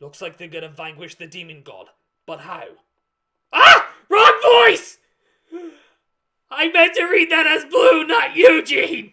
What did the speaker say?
Looks like they're gonna vanquish the demon god. But how? Ah! Wrong voice! I meant to read that as blue, not Eugene!